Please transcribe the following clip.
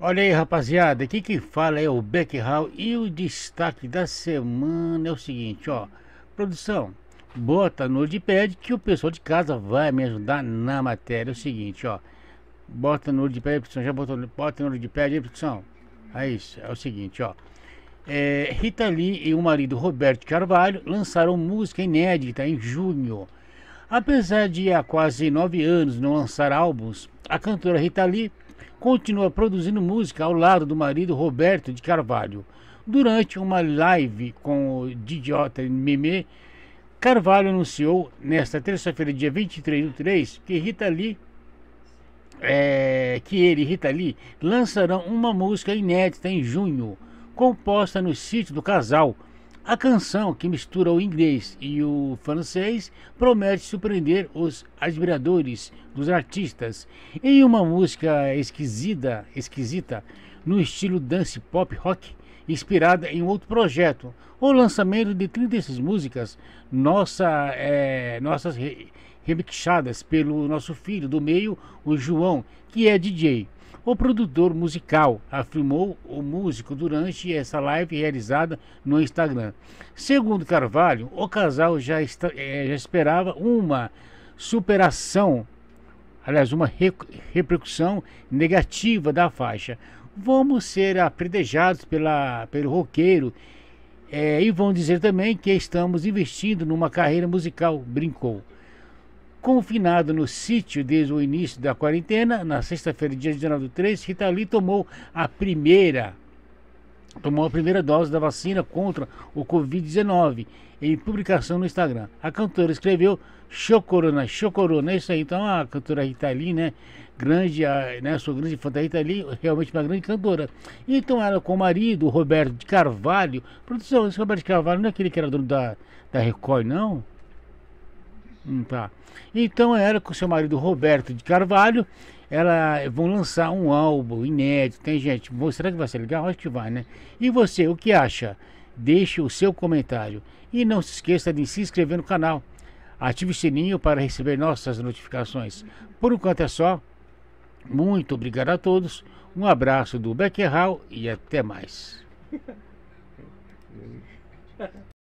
Olha aí, rapaziada, aqui que fala é o Beck Hall e o destaque da semana é o seguinte, ó. Produção, bota no Notepad que o pessoal de casa vai me ajudar na matéria. É o seguinte, ó. Bota no Notepad, produção, já botou, bota no Notepad aí, produção. É isso, é o seguinte, ó. É, Rita Lee e o marido Roberto Carvalho lançaram música inédita em junho. Apesar de há quase nove anos não lançar álbuns, a cantora Rita Lee continua produzindo música ao lado do marido Roberto de Carvalho. Durante uma live com o Didiota Meme, Carvalho anunciou nesta terça-feira, dia 23 do 3, que Rita Lee é, que ele e Rita Lee lançarão uma música inédita em junho, composta no sítio do casal, a canção, que mistura o inglês e o francês, promete surpreender os admiradores dos artistas em uma música esquisita, esquisita no estilo dance pop rock, inspirada em outro projeto. O lançamento de 36 músicas, nossa, é, nossas re remixadas pelo nosso filho do meio, o João, que é DJ. O produtor musical afirmou o músico durante essa live realizada no Instagram. Segundo Carvalho, o casal já, está, é, já esperava uma superação, aliás, uma re, repercussão negativa da faixa. Vamos ser apredejados pela, pelo roqueiro é, e vão dizer também que estamos investindo numa carreira musical, brincou. Confinada no sítio desde o início da quarentena, na sexta-feira, dia 19 do 3, Rita Lee tomou a primeira tomou a primeira dose da vacina contra o Covid-19 em publicação no Instagram. A cantora escreveu Chocorona, Chocorona, é isso aí. Então a cantora Rita Lee, né, grande, a, né, sua grande fã da Rita Lee, realmente uma grande cantora. Então ela com o marido, Roberto de Carvalho, produção, esse Roberto de Carvalho não é aquele que era dono da, da Record, não? Hum, tá. Então era com seu marido Roberto de Carvalho. Ela vão lançar um álbum inédito, tem gente. Será que vai ser legal? Acho que vai, né? E você, o que acha? Deixe o seu comentário. E não se esqueça de se inscrever no canal. Ative o sininho para receber nossas notificações. Por enquanto é só. Muito obrigado a todos. Um abraço do Becker Hall e até mais.